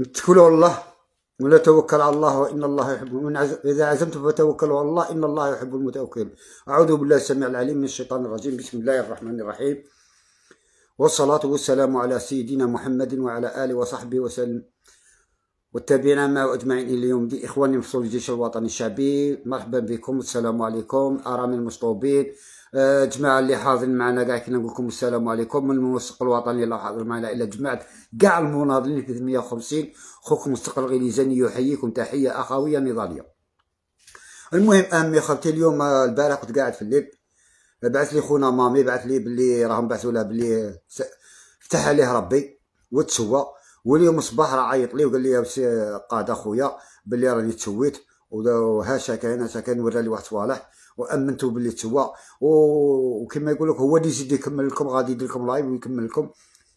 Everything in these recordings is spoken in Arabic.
نتكلوا على الله ولا توكل على الله وإن الله يحب من عز... إذا عزمتم فتوكلوا على الله إن الله يحب المتوكلين أعوذ بالله السميع العليم من الشيطان الرجيم بسم الله الرحمن الرحيم والصلاة والسلام على سيدنا محمد وعلى آله وصحبه وسلم والتابعين ما أجمعين إلى يوم دي إخواني في الجيش الوطني الشعبي مرحبا بكم السلام عليكم أرامي المشطوبين الجماعه آه، اللي حاضرين معنا كاع كنا نقول لكم السلام عليكم من المنسق الوطني اللي حاضر معنا الى جماعه كاع المناضلين 350 خوكم مستقل غليزاني يحييكم تحيه اخويه نضاليه المهم امي خالتي اليوم آه، البارح كنت قاعد في الليب بعث لي خونا مامي بعث لي بلي راهم بعثوا لها بلي فتح عليه ربي وتسوى واليوم الصباح راه عيط لي وقال لي آه، قاد اخويا بلي راني تسويت وهاشا كاين هاشا كاين ورا لي واحد صوالح وامنتوا باللي توا وكما يقول لك هو اللي يزيد يكمل لكم غادي يدير لكم لايف ويكمل لكم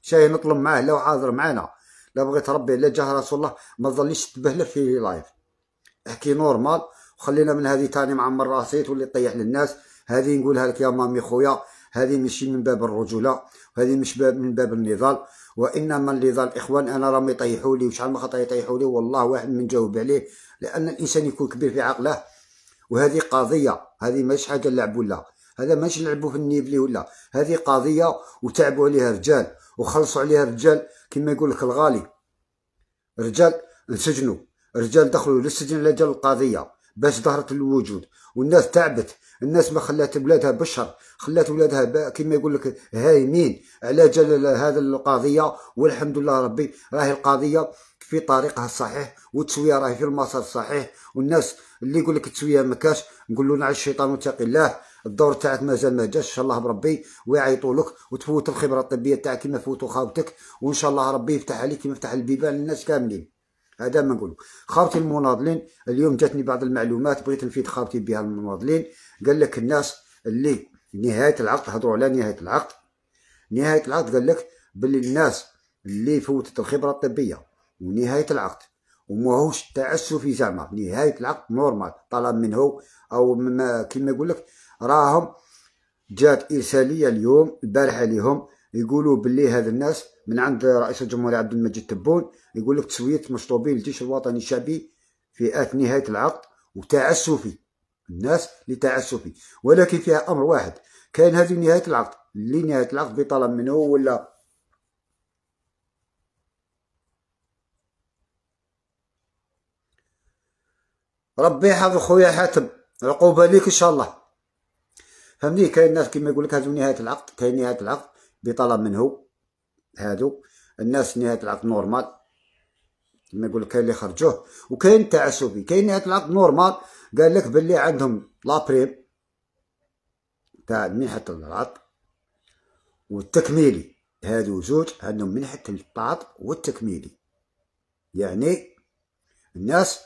شاي نطلب معاه لو حاضر معانا لا بغيت ربي لا جاه رسول الله ما تظليش تبهله في لايف احكي نورمال وخلينا من هذه تاني معمر راسي تولي طيح للناس هذه نقولها لك يا مامي خويا هذه ماشي من باب الرجوله وهذه مش باب من باب النضال وانما النضال اخوان انا راهم يطيحوا لي وشحال من خطا يطيحوا لي والله واحد من جاوب عليه لان الانسان يكون كبير في عقله وهذه قضيه هذه ماشي حاجه نلعبوا ولا هذا ماشي نلعبوا في النيفلي ولا هذه قضيه وتعبوا عليها رجال وخلصوا عليها رجال كما يقول لك الغالي رجال انسجنوا رجال دخلوا للسجن على جال القضيه باش ظهرت الوجود والناس تعبت الناس ما خلات ولادها بشر خلات ولادها كما يقول لك هايمين على جال هذا القضيه والحمد لله ربي راهي القضيه في طريقها الصحيح والتسويه راهي في المسار الصحيح والناس اللي يقول لك التسويه ما كاش نقول له نعيش الشيطان واتقي الله الدور تاعك مازال ما جاش ان شاء الله بربي ويعيطوا لك وتفوت الخبره الطبيه تاعك كما فوتوا خاوتك وان شاء الله ربي يفتح عليك كما فتح البيبان للناس كاملين هذا ما نقولوا خاوتي المناضلين اليوم جاتني بعض المعلومات بغيت نفيد خاوتي بها المناضلين قال لك الناس اللي نهايه العقد هضروا على نهايه العقد نهايه العقد قال لك باللي الناس اللي فوتت الخبره الطبيه ونهايه العقد وماهوش تعسفي زعما نهايه العقد نورمال طلب منه او مما كيما يقول لك راهم جات ارساليه اليوم البارحه ليهم يقولوا باللي هذا الناس من عند رئيس الجمهوريه عبد المجيد تبون يقول لك تسويه مشطوبين الجيش الوطني الشعبي في ات نهايه العقد وتعسفي الناس لتعسفي ولكن فيها امر واحد كان هذه نهايه العقد لنهايه العقد بطلب منه ولا ربي يحفظ خويا حاتم عقوبه ليك ان شاء الله فهمني كاين الناس كيما يقول لك هادو نهايه العقد كاين نهايه العقد بطلب منه هادو الناس نهايه العقد نورمال كيما يقول لك كاين اللي خرجوه وكاين التعسفي كاين نهايه العقد نورمال قال لك باللي عندهم لابريم تاع منحه العقد والتكميلي هادو زوج عندهم منحه العقد والتكميلي يعني الناس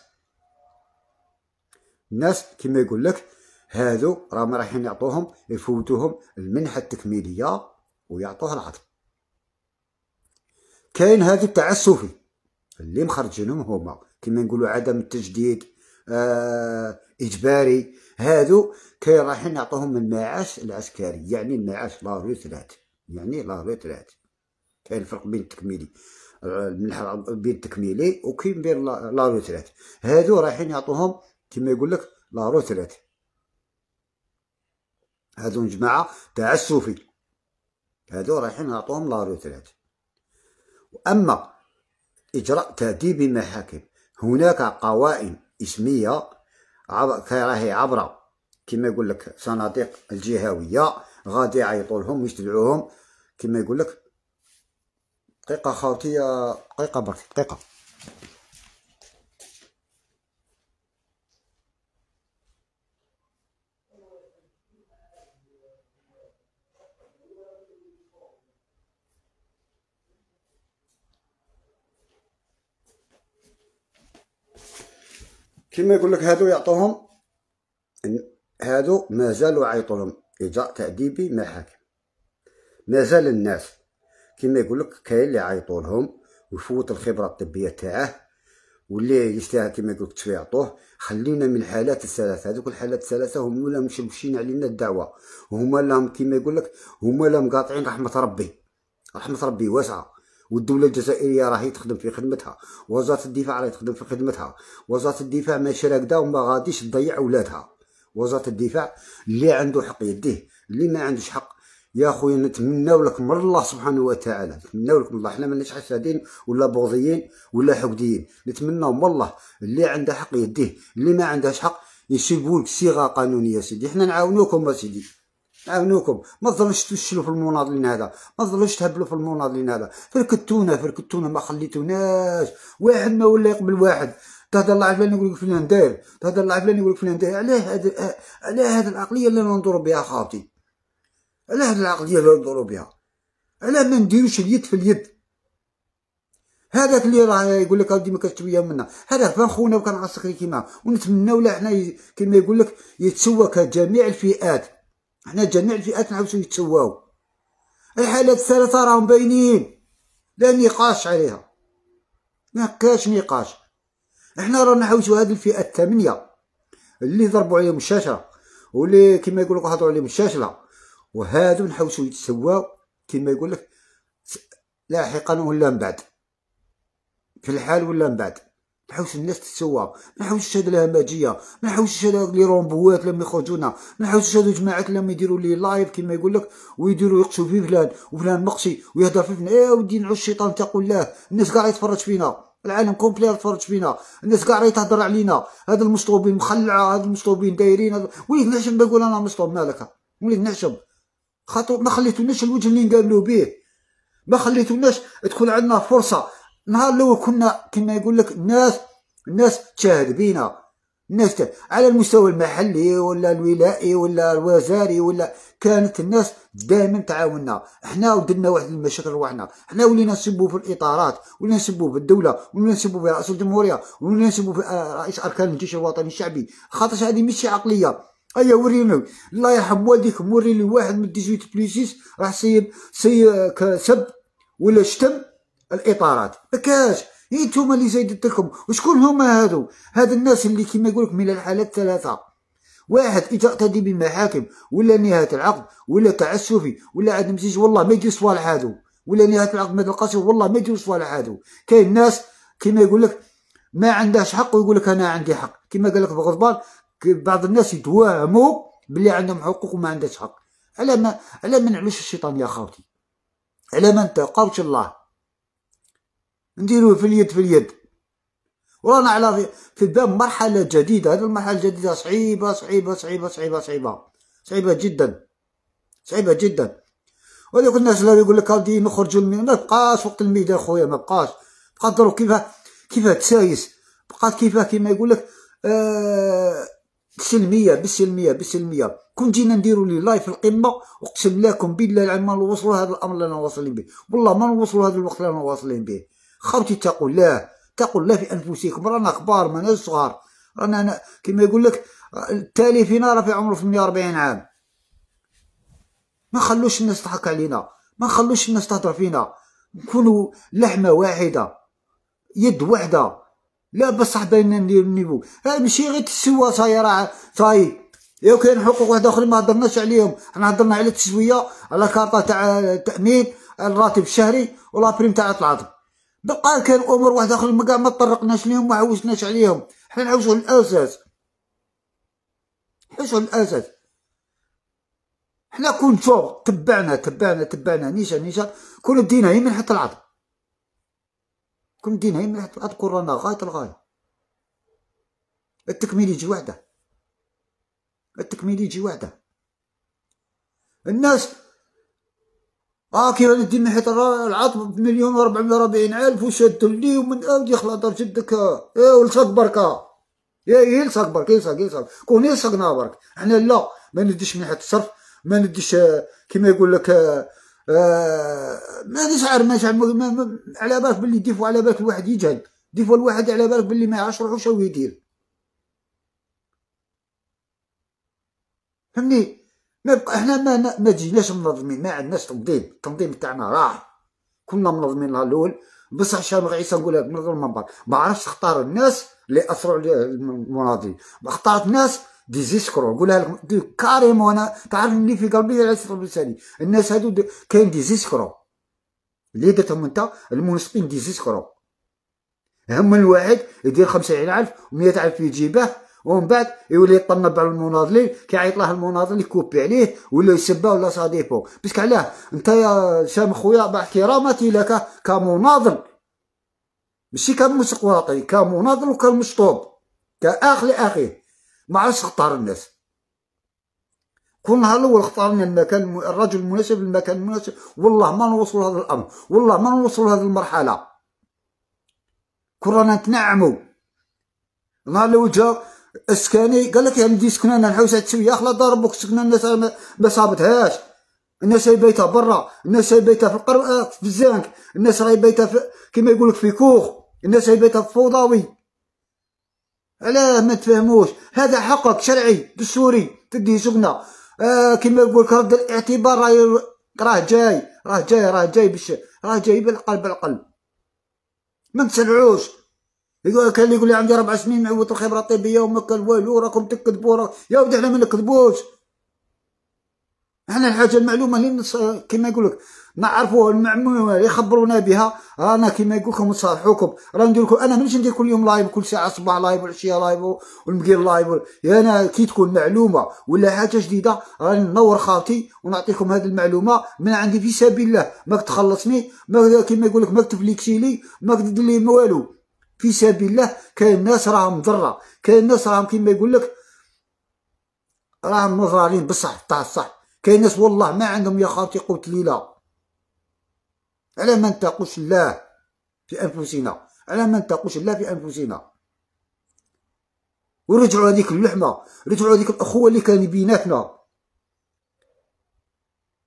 الناس كما يقول لك هادو راهم رايحين يعطوهم يفوتوهم المنحة التكميلية ويعطوه العطل كاين هذا التعسفي اللي مخرجينهم هما كما نقولوا عدم التجديد آه اجباري هادو كاين رايحين يعطوهم المعاش العسكري يعني المعاش لا روترات يعني لا روترات كاين فرق بين التكميلي آه، المنحه بين التكميلي وكاين بين لا روترات هادو رايحين يعطوهم كما يقول لك لا روتريت هادو جماعة تاع السوفي هادو رايحين نعطوهم لا روتريت وأما إجراء تأديب المحاكم هناك قوائم اسمية راهي عبر كما يقول لك صناديق الجهوية غادي يعيطوا لهم ويجتمعوهم كما يقول لك دقيقة خاوتي دقيقة برك دقيقة كما يقول لك هادو يعطوهم هادو مازالوا عيطوا لهم اجاء تأديبي حاكم مازال الناس كما يقول لك كاين اللي يعيطوا لهم ويفوت الخبرة الطبية تاعه واللي يستاهل كما يقول لك يعطوه خلينا من الحالات الثلاثة هذوك الحالات الثلاثة هما اللي مشمشين علينا الدعوة هما اللي كما يقول لك هما اللي مقاطعين رحمة ربي رحمة ربي واسعة والدوله الجزائريه راهي تخدم في خدمتها وزاره الدفاع راهي تخدم في خدمتها وزاره الدفاع ماشي راكده وما غاديش تضيع اولادها وزاره الدفاع اللي عنده حق يديه اللي ما عندوش حق يا خويا نتمناو لك من الله سبحانه وتعالى نتمناو لك من الله حنا ماناش حسادين ولا بغضيين ولا حقديين نتمناو من الله اللي عنده حق يديه اللي ما عندهاش حق يسيبوا لك صيغه قانونيه سيدي حنا نعاونوكم سيدي عاونوكم ما تظلوش تفشلوا في المناضلين هذا ما تظلوش تهبلوا في المناضلين هذا فركتونا فركتونا ما خليتوناش واحد ما ولا يقبل واحد تهدر على فلان يقول لك فلان داير تهدر على فلان يقول لك فلان داير علاه هذا علاه هذه العقليه اللي ننظروا بها خاطي علاه هذه العقليه اللي ننظروا بها علاه ما نديروش اليد في اليد هذاك اللي راه يقول لك ديما كتشويه منا هذا فان خونا وكان عسكري كيما ونتمناو لا حنا كيما يقول لك يتسوى كجميع الفئات حنا جميع الفئات نعاودو يتسواو الحالات الثلاثة راهم باينين لا نقاش عليها ما كاش نقاش حنا رانا نحوسو هاد الفئة الثامنية اللي ضربوا عليهم الشاشة واللي كيما يقول لك هضروا عليهم الشاشلة وهادو نحوسو يتسواو كيما يقولك لاحقا ولا من بعد في الحال ولا من بعد ما نحاولش الناس تتسوى ما نحاولش هاد الهمجيه ما نحاولش هاد لي رومبوات لما يخرجونا ما نحاولش هاد الجماعات لما يديروا لي لايف كما يقول لك ويديروا يقتلوا في فلان وفلان مقتي ويهضر في فلان ايه ودي نعو الشيطان تقول الله الناس كاع يتفرج فينا العالم كومبلي يتفرج فينا الناس كاع راهي تهضر علينا هاد المشطوبين مخلعه هاد المشطوبين دايرين هاد... وليد نعشم بقول انا مشطوب مالك وليد نعشم خاطر ما خليتوناش الوجه اللي نقابلوا به ما خليتوناش تكون عندنا فرصه نهار الاول كنا كنا يقول لك الناس الناس تشاهد بينا الناس تشاهد. على المستوى المحلي ولا الولائي ولا الوزاري ولا كانت الناس دائما تعاوننا احنا ودنا واحد المشاكل رواحنا احنا ولينا نسبوا في الاطارات ولينا نسبوا في الدوله ولينا نسبوا في رئيس الجمهوريه ولينا نسبوا في آه، رئيس اركان الجيش الوطني الشعبي خاطر هذه ماشي عقليه ايا أيوة، ورينا الله يرحم والديك موري لي واحد من 18 بليسيس راح سيب سيب سب ولا شتم الاطارات ما كاش انتم إيه اللي زايدت لكم وشكون هما هادو هاد الناس اللي كيما يقولك من الحالات ثلاثه واحد تقتدي بمحاكم ولا نهايه العقد ولا تعسفي ولا عاد مزيج والله ما يجي صوالح هادو ولا نهايه العقد ما تلقاش والله ما يجي صوالح هادو كاين ناس كيما يقول لك ما عندهاش حق ويقول لك انا عندي حق كيما قال لك بغضبان بعض الناس يتوهموا بلي عندهم حقوق وما عندهاش حق على ما على ما نعلوش الشيطان يا خاوتي على ما نتقاوش الله نديروه في اليد في اليد ورانا على في باب مرحلة جديدة هذه المرحلة الجديدة صعيبة صعيبة صعيبة صعيبة صعيبة صعيبة جدا صعيبة جدا وليك الناس لا يقول لك غادي نخرجوا ما بقاش وقت الميدة خويا ما بقاش بقى دروك كيفاه كيفاه تسايس بقا كيفاه كيما يقول لك آه بالسلميه بالسلميه بالسلميه كون جينا نديروا لي لايف القمه اقسم لكم بالله العظيم ما نوصلوا هذا الامر اللي انا واصلين به والله ما نوصلوا هذا الوقت اللي انا واصلين به خاوتي تقول لا تقول لا في انفسكم رانا كبار مانا صغار رانا كما يقول لك التالي فينا راه في عمره 48 عام ما خلوش الناس تضحك علينا ما خلوش الناس تهضر فينا نكونوا لحمه واحده يد واحده لا بصح بيننا النيفو راه ماشي غير تسوى صاي راه صاي يا كاين حقوق واحد اخرين ما هضرناش عليهم حنا هضرنا على التسويه على كارطه تاع التامين الراتب الشهري ولا بريم تاع العطل بقى كان امور واحد اخر ما كاع ما تطرقناش ليهم ما عوجناش عليهم حنا نعوجوا الاساس نعوجوا الاساس حنا كون فوق تبعنا تبعنا تبعنا نيشا نيشا كون دينا من حتى العظم كون دينا من حتى العظم كون رانا غاية الغاية التكميل يجي وحده التكميل يجي وحده الناس اه كي ولدي من حيت العطب بمليون و ربعين الف وشد لي ومن اودي خلاطر جدك ايه ولصق بركا إيه،, ايه يلصق برك يلصق يلصق كون يلصقنا برك حنا لا ما نديش من حيت الصرف ما نديش آه، كيما يقول لك آه، آه، ما ما نشعر ما شعر على بالك بلي ديفو على بالك الواحد يجهل ديفو الواحد على بالك بلي ما يعرفش روحو شنو يدير فهمني ما بقى احنا ما ما جيناش منظمين ما عندناش تنظيم التنظيم تاعنا راح كنا منظمين لها الاول بصح شامغ عيسى نقولها منظم من بعد ما عرفش اختار الناس اللي اثروا على المناضلين اختارت ناس دي زيسكرو نقولها لكم دي كاريمون تعرف اللي في قلبي العيسى البلساني الناس هادو دي كاين دي زيسكرو اللي درتهم انت المنصبين دي زيسكرو هم الواحد يدير 50000 و 100000 في جيبه ومن بعد يولي يطنب على المناضلين كيعيط له المناضل يكوبي عليه ولا يسبه ولا صاديبو باسكو علاه انت يا سام خويا مع احتراماتي لك كمناضل ماشي كمسقواطي كمناضل وكمشطوب كاخ لاخيه ما عرفش اختار الناس كل نهار الاول اختارنا المكان الرجل المناسب المكان المناسب والله ما نوصل هذا الامر والله ما نوصل هذه المرحله رانا نتنعموا نهار الاول جا السكاني قال لك يعني يا مدي سكنانا نحوس هاد الشويه خلا ضربوك سكنا الناس ما صابتهاش الناس راهي بيتها برا الناس راهي بيتها في القر آه، في الزانك الناس راهي بيتها في كيما يقول لك في كوخ الناس راهي بيتها في فوضاوي علاه ما تفهموش هذا حقك شرعي دستوري تدي سكنه آه كيما يقول لك رد الاعتبار راه راه جاي راه جاي راه جاي بالش راه جاي بالقلب بالقلب ما تسرعوش كان يقول لي عندي ربع سنين نعوت الخبره الطبيه وما كان والو راكم تكذبوا راك يا ودي احنا ما نكذبوش احنا الحاجه المعلومه اللي نص... كما يقول لك نعرفوها المعلومه اللي يخبرونا بها رانا كما يقول لكم نصالحوكم رانا ندير لكم انا مانيش ندير كل يوم لايف كل ساعه الصباح لايف والعشيه لايف والمقير لايف انا كي تكون معلومه ولا حاجه جديده راني ننور خالتي ونعطيكم هذه المعلومه من عندي في سبيل الله ما تخلصني ما كما يقول لك ما تفليكسي لي ما تدير لي ما والو في سبيل الله كاين ناس راهم مضره كاين ناس راهم كيما يقول لك راهم مضرارين بصح تاع الصح كاين ناس والله ما عندهم يا خاطي قوت ليله على ما نتقوش الله في انفسنا على ما نتقوش الله في انفسنا ورجعوا هذيك اللحمه رجعوا هذيك الاخوه اللي كان بيناتنا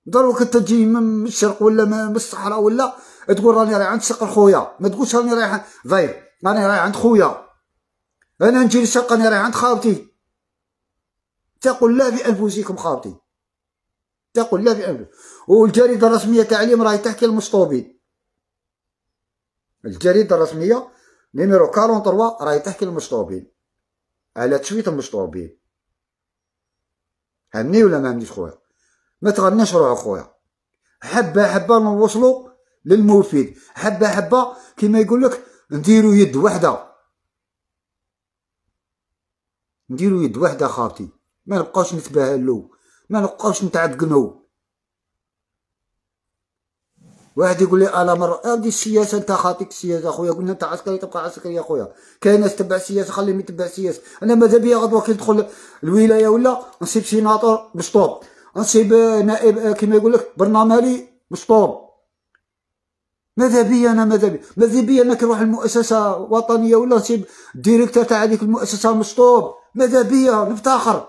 دروك انت تجي من الشرق ولا من الصحراء ولا تقول راني رايح عند صقر خويا ما تقولش راني رايح ضايع راني رايح عند خويا انا نجي للشقه راني رايح عند خالتي تقول لا في انفسكم خالتي اتقوا لا في انفسكم والجريده الرسميه تاع اليوم راهي تحكي المشطوبين الجريده الرسميه نيميرو 43 راهي تحكي المشطوبين على تشويت المشطوبين هني ولا ما عنديش خويا ما تغناش روح خويا حبه حبه نوصلوا للمفيد حبه حبه كيما يقول لك نديرو يد وحده نديرو يد وحده خاطي ما نبقاوش نتباهلو ما نبقاوش نتعدقنو واحد يقول لي انا مره هادي السياسه انت خاطيك السياسه اخويا قلنا انت عسكري تبقى عسكري يا اخويا كاين ناس تبع السياسه خليهم يتبع السياسه انا ماذا بيا غدوه كي ندخل الولايه ولا نصيب سيناطور مشطوب نصيب نائب كيما يقول لك برلماني مشطوب ماذا بي انا ماذا بي ماذا بي انك كنروح لمؤسسه وطنيه ولا نصيب ديريكتور تاع هذيك المؤسسه مسطوب ماذا بي نفتخر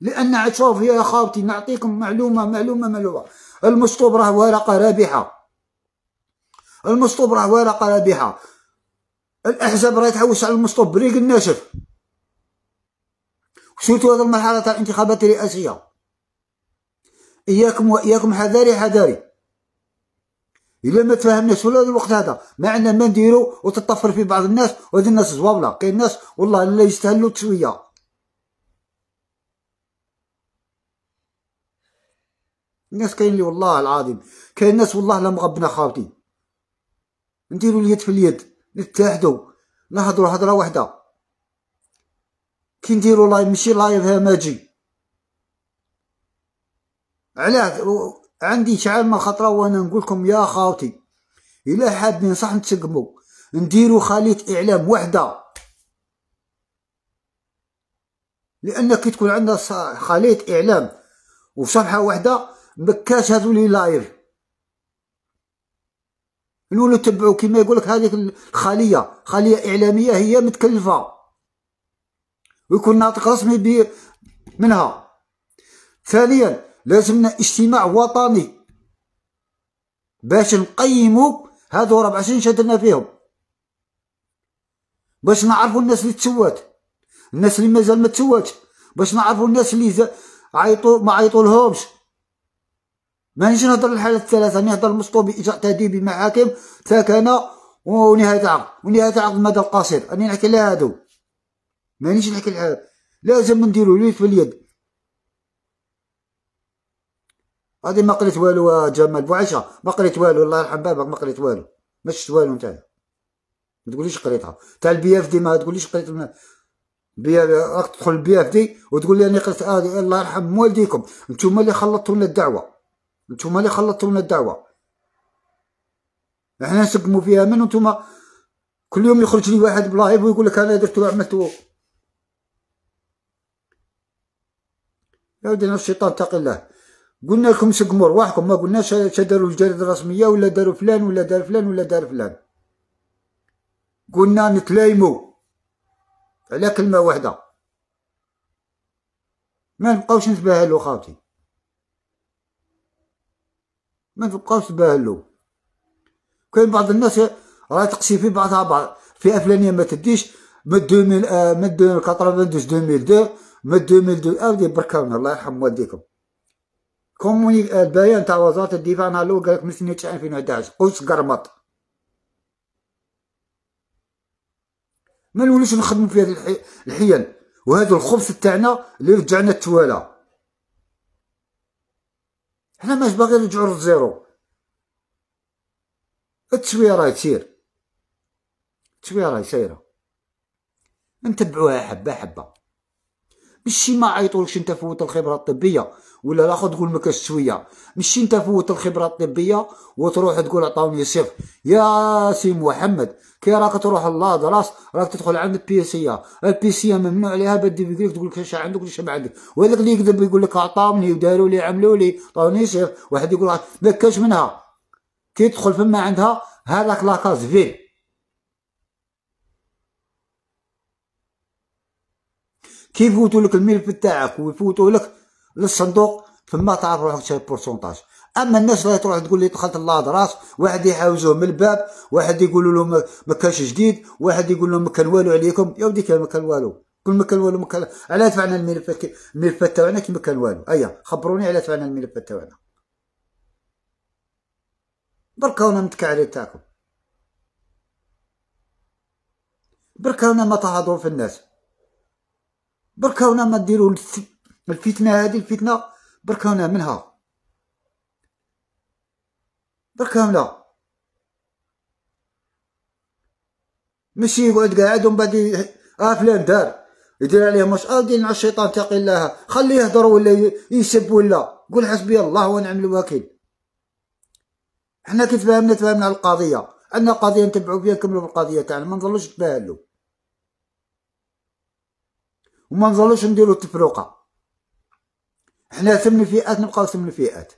لان عاد شوف يا خاوتي نعطيكم معلومه معلومه معلومه المسطوب راه ورقه رابحه المسطوب راه ورقه رابحه الاحزاب راه تحوس على المسطوب بريق الناشف شفتوا هذه المرحله تاع الانتخابات الرئاسيه اياكم واياكم حذاري حذاري الا ما تفهمناش ولا الوقت هذا ما عندنا ما نديرو وتطفر في بعض الناس وهذ الناس زوابلا كاين ناس والله لا يستهلوا شويه الناس كاين لي والله العظيم كاين ناس والله لا مغبنا خاوتي نديرو اليد في اليد نتحدو نهضروا هضره واحده كي نديرو لايف ماشي لايف ماجي علاه عندي شعال من خطره وانا نقول لكم يا خاوتي الا حد ينصح نتسقمو نديرو خليط اعلام وحده لان كي تكون عندنا خليط اعلام وصفحه وحده مكاش هادو لي لايف الاولى نتبعو كيما يقولك هذيك الخليه خليه اعلاميه هي متكلفه ويكون ناطق رسمي منها ثانيا لازمنا اجتماع وطني باش نقيمو هادو 24 شادرنا فيهم باش نعرفوا الناس اللي تسوات الناس اللي مازال ما تسواتش باش نعرفوا الناس اللي زا عيطوا ما عيطولهمش مانيش نهضر الحالة الثلاثة نهضر المسطوب بإجراء تأديبي محاكم ساكنة ونهاية عقد ونهاية عقد المدى القصير راني نحكي على هادو مانيش نحكي على لازم نديرو اليد باليد هادي ما قريت والو جمال بوعيشه ما قريت والو الله يرحم بابك ما قريت والو ما شفت والو نتايا ما تقوليش قريتها تاع البي اف دي ما تقوليش قريت من بي راك تدخل البي اف دي وتقول لي انا قريت هادي آه الله يرحم والديكم نتوما اللي خلطتوا لنا الدعوه نتوما اللي خلطتوا لنا الدعوه احنا نسقموا فيها من نتوما كل يوم يخرج لي واحد بلايف ويقول لك انا درت وعملت يا ودي الشيطان تقي الله قلنا لكم سقموا رواحكم ما قلناش داروا الجريده الرسميه ولا داروا فلان ولا دار فلان ولا دار فلان قلنا نتلايموا على كلمه واحده ما نبقاوش نتباهلوا خاوتي ما نبقاوش تباهلوا كاين بعض الناس راه تقسي في بعضها بعض في افلانيه ما تديش من 2000 من 2092 من 2002 من 2002 اودي بركاونا الله يرحم والديكم كوموني البيان تاع وزاره الدفاع نهار الاول قالك من سنه 2011 قوس قرمط ما نولوش نخدموا في هذه الحيل وهذا الخبز تاعنا اللي رجعنا التوالا حنا ماش باغي نرجعوا للزيرو التسويه راهي تسير التسويه راهي سايره نتبعوها حبه حبه ماشي ما عيطولكش انت فوت الخبره الطبيه ولا لاخو تقول ما كاش شويه ماشي انت فوت الخبره الطبيه وتروح تقول عطاوني صفر يا سي محمد كي راك تروح دراس راك تدخل عند البيسيه البيسيه ممنوع عليها بدي بيقول تقول لك اش عندك ولا ما عندك وهذاك اللي يكذب يقول لك عطاوني وداروا لي عملوا لي عطاوني صفر واحد يقول ما كاش منها كي تدخل فما عندها هذاك لاكاز فيل يفوتوا لك الملف تاعك ويفوتوا لك للصندوق فما تعرف روحك تشري بورسونتاج اما الناس اللي تروح تقول لي دخلت لادراس واحد يحاوزوه من الباب واحد يقولوا له ما كانش جديد واحد يقول له ما كان والو عليكم يا ودي كان ما كان والو كل ما كان والو ما كان على دفعنا الملفات الملف تاعنا كي ما كان والو ايا خبروني على دفعنا الملفات تاعنا برك وانا متكعري تاعكم برك وانا ما تهضروا في الناس بركاونا ما ديروا الفتنه هذه الفتنه بركاونا منها بركاونا ماشي يقعد قاعد ومن بعد اه فلان دار يدير عليه مش اه دير الشيطان تقي الله خليه يهضر ولا يسب ولا قول حسبي الله ونعم الوكيل حنا كي تفاهمنا تفاهمنا على القضيه عندنا قضيه نتبعوا فيها نكملوا القضيه تاعنا ما نظلوش نتباهلوا وما نظلوش نديرو التفروقه حنا ثمن فئات نبقاو ثمن فئات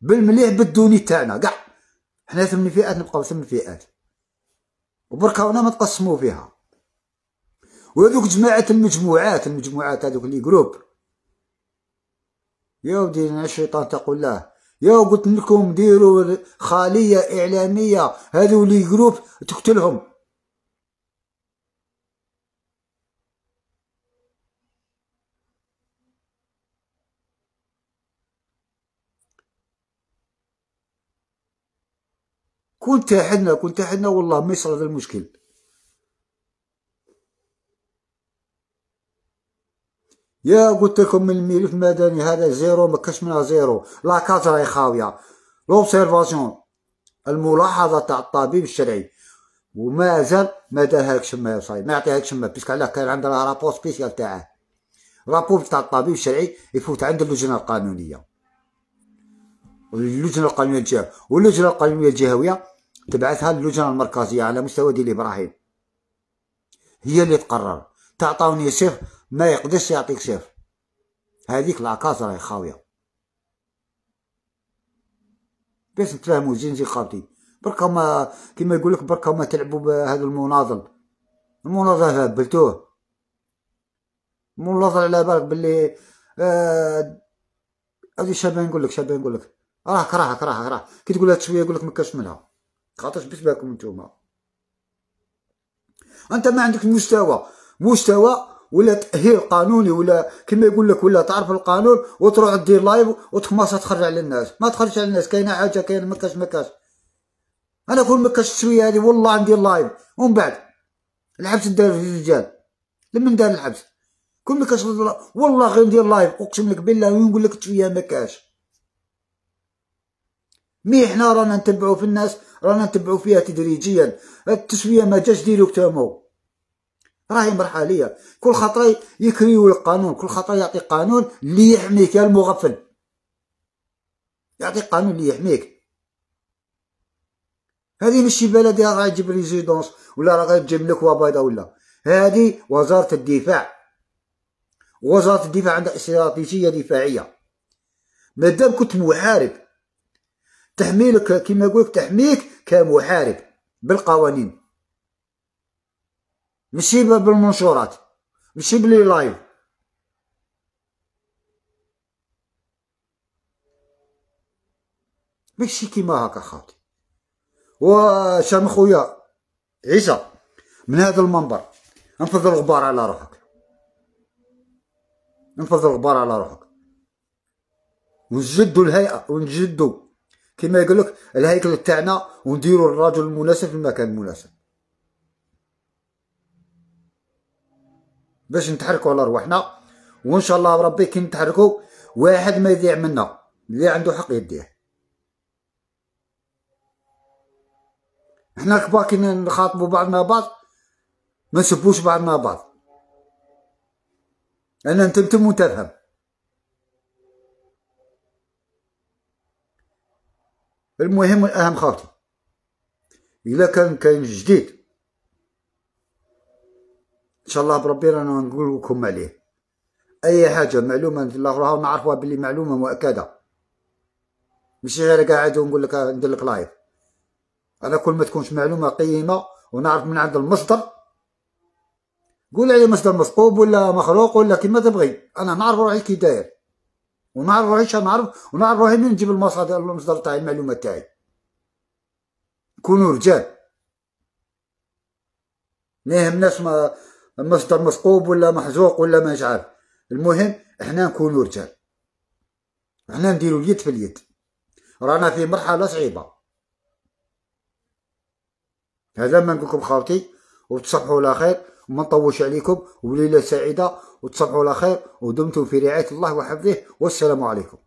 بالمليح بالدوني تاعنا كاع حنا ثمن فئات نبقاو ثمن فئات وبركاونا ما تقسموا فيها وهذوك جماعة المجموعات المجموعات هذوك لي جروب يا ودي الشيطان تقول له يا قلت لكم ديروا خالية إعلامية هذو لي جروب تقتلهم كون تحدنا كون تحدنا والله ما يصير هذا المشكل يا قلت لكم من الملف المدني هذا زيرو ما كاش منها زيرو لا كاز راهي خاويه لوبسيرفاسيون الملاحظه تاع الطبيب الشرعي ومازال ما دارها ما شما ما صايب ما بيسك علاه كان عندها رابور سبيسيال تاعه رابور تاع الطبيب الشرعي يفوت عند اللجنه القانونيه اللجنه القانونيه الجهويه واللجنه القانونيه الجهويه تبعثها اللجنة المركزية على مستوى ديال إبراهيم هي اللي تقرر تعطوني صفر ما يقدرش يعطيك صفر هذيك العكاز راهي خاوية باش نتفاهمو زين زين خاوتي بركا ما كيما يقولك بركا ما تلعبوا بهذا المناضل المناضل هبلتوه المناضل على بالك بلي آه هذه شابه نقولك لك نقولك راه كراهك راه كراهك كي تقولها شويه يقولك مكاش منها خاطرش بالكم نتوما انت ما عندك مستوى مستوى ولا تاهيل قانوني ولا كما يقول لك ولا تعرف القانون وتروح دير لايف وتخمص تخرج على الناس ما تخرجش على الناس كاينه حاجه كاين مكاش مكاش انا كون مكاش شويه هذه والله ندير لايف ومن بعد الحبس دار في الرجال لمن دار الحبس كون مكاش والله غير ندير لايف اقسم لك بالله ونقول لك شويه مكاش مي حنا رانا نتبعو في الناس رانا نتبعو فيها تدريجيا التسويه ما جاش ديرو كتمو راهي مرحليه كل خطره يكريو القانون كل خطره يعطي قانون اللي يحميك يا المغفل يعطي قانون اللي يحميك هذه ماشي بلدي راه غيجيب ريزيدونس ولا راه تجيب لك وبيضه ولا هذه وزاره الدفاع وزاره الدفاع عندها استراتيجيه دفاعيه مادام كنت محارب تحميلك كما قلت تحميك كمحارب بالقوانين ماشي بالمنشورات ماشي بلي لايف ماشي كيما هكا خاوتي وشام خويا عيسى من هذا المنبر انفض الغبار على روحك انفض الغبار على روحك ونجدوا الهيئه ونجدوا كما يقول لك الهيكل تاعنا ونديروا الرجل المناسب في المكان المناسب باش نتحركوا على رواحنا وان شاء الله بربي كي نتحركوا واحد ما يضيع منا اللي عنده حق يديه حنا كبار كي نخاطبوا بعضنا بعض ما نسبوش بعضنا بعض انا نتمتم وتفهم المهم والاهم خاطر الا كان كاين جديد ان شاء الله بربي رانا نقول لكم عليه اي حاجه معلومه نراها نعرفوها بلي معلومه مؤكده ماشي غير قاعد ونقول لك ندير لك لايف انا كل ما تكونش معلومه قيمه ونعرف من عند المصدر قول عليه مصدر مثقوب ولا مخروق ولا كيما تبغي انا نعرف روحي كي داير ونعرف روحي نعرف ونعرف روحي منين نجيب المصادر المصدر تاع المعلومات تاعي كونوا رجال ما يهمناش ما مصدر مثقوب ولا محزوق ولا ما عارف المهم احنا نكونوا رجال احنا نديروا اليد في اليد رانا في مرحله صعيبه هذا ما نقولكم خاوتي وتصبحوا على خير وما نطوش عليكم وليله سعيده وتصبحوا على خير ودمتم في رعايه الله وحفظه والسلام عليكم